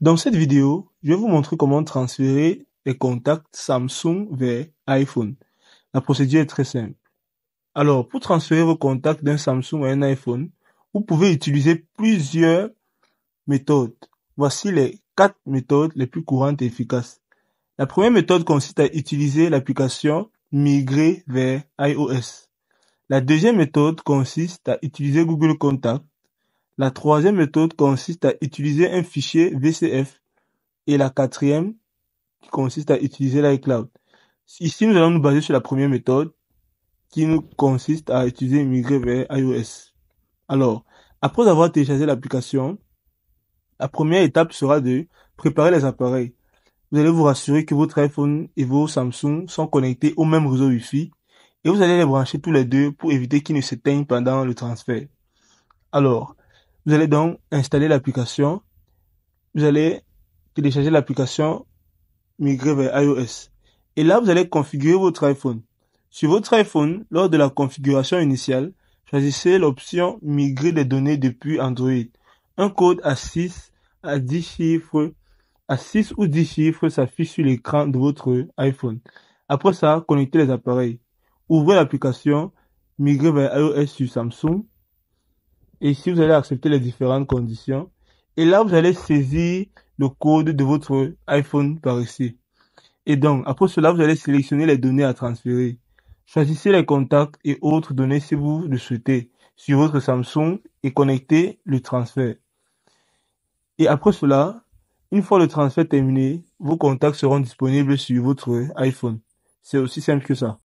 Dans cette vidéo, je vais vous montrer comment transférer les contacts Samsung vers iPhone. La procédure est très simple. Alors, pour transférer vos contacts d'un Samsung à un iPhone, vous pouvez utiliser plusieurs méthodes. Voici les quatre méthodes les plus courantes et efficaces. La première méthode consiste à utiliser l'application migrer vers iOS. La deuxième méthode consiste à utiliser Google Contact la troisième méthode consiste à utiliser un fichier VCF et la quatrième qui consiste à utiliser l'iCloud. Ici, nous allons nous baser sur la première méthode qui nous consiste à utiliser migrer vers iOS. Alors, après avoir téléchargé l'application, la première étape sera de préparer les appareils. Vous allez vous rassurer que votre iPhone et vos Samsung sont connectés au même réseau Wi-Fi et vous allez les brancher tous les deux pour éviter qu'ils ne s'éteignent pendant le transfert. Alors, vous allez donc installer l'application. Vous allez télécharger l'application migrer vers iOS. Et là, vous allez configurer votre iPhone. Sur votre iPhone, lors de la configuration initiale, choisissez l'option Migrer les données depuis Android. Un code à 6 à 10 chiffres, à 6 ou 10 chiffres s'affiche sur l'écran de votre iPhone. Après ça, connectez les appareils. Ouvrez l'application Migrer vers iOS sur Samsung et Ici, vous allez accepter les différentes conditions. Et là, vous allez saisir le code de votre iPhone par ici. Et donc, après cela, vous allez sélectionner les données à transférer. Choisissez les contacts et autres données si vous le souhaitez sur votre Samsung et connectez le transfert. Et après cela, une fois le transfert terminé, vos contacts seront disponibles sur votre iPhone. C'est aussi simple que ça.